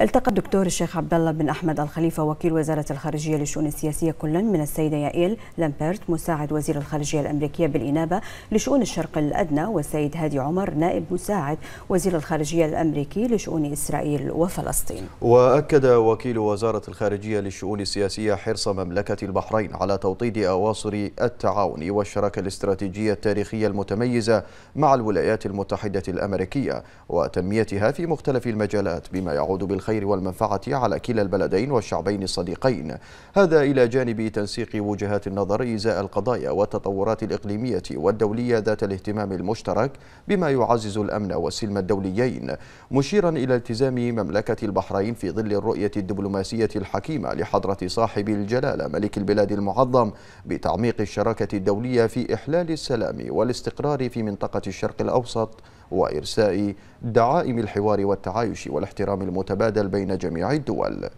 التقى الدكتور الشيخ عبد الله بن احمد الخليفه وكيل وزاره الخارجيه للشؤون السياسيه كلا من السيده يائيل لامبرت مساعد وزير الخارجيه الامريكيه بالانابه لشؤون الشرق الادنى والسيد هادي عمر نائب مساعد وزير الخارجيه الامريكي لشؤون اسرائيل وفلسطين. واكد وكيل وزاره الخارجيه للشؤون السياسيه حرص مملكه البحرين على توطيد اواصر التعاون والشراكه الاستراتيجيه التاريخيه المتميزه مع الولايات المتحده الامريكيه وتنميتها في مختلف المجالات بما يعود بالخارجية الخير والمنفعة على كلا البلدين والشعبين الصديقين هذا إلى جانب تنسيق وجهات النظر إزاء القضايا والتطورات الإقليمية والدولية ذات الاهتمام المشترك بما يعزز الأمن والسلم الدوليين مشيرا إلى التزام مملكة البحرين في ظل الرؤية الدبلوماسية الحكيمة لحضرة صاحب الجلالة ملك البلاد المعظم بتعميق الشراكة الدولية في إحلال السلام والاستقرار في منطقة الشرق الأوسط وإرساء دعائم الحوار والتعايش والاحترام المتبادل بين جميع الدول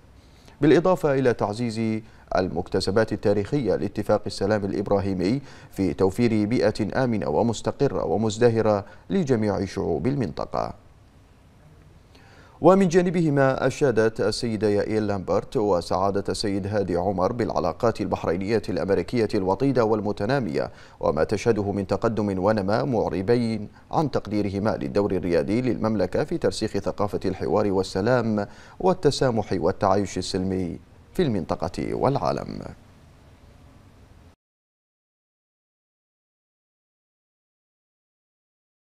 بالإضافة إلى تعزيز المكتسبات التاريخية لاتفاق السلام الإبراهيمي في توفير بيئة آمنة ومستقرة ومزدهرة لجميع شعوب المنطقة ومن جانبهما أشادت السيدة يائيل لامبرت وسعادة السيد هادي عمر بالعلاقات البحرينية الأمريكية الوطيدة والمتنامية وما تشهده من تقدم ونما معربين عن تقديرهما للدور الريادي للمملكة في ترسيخ ثقافة الحوار والسلام والتسامح والتعايش السلمي في المنطقة والعالم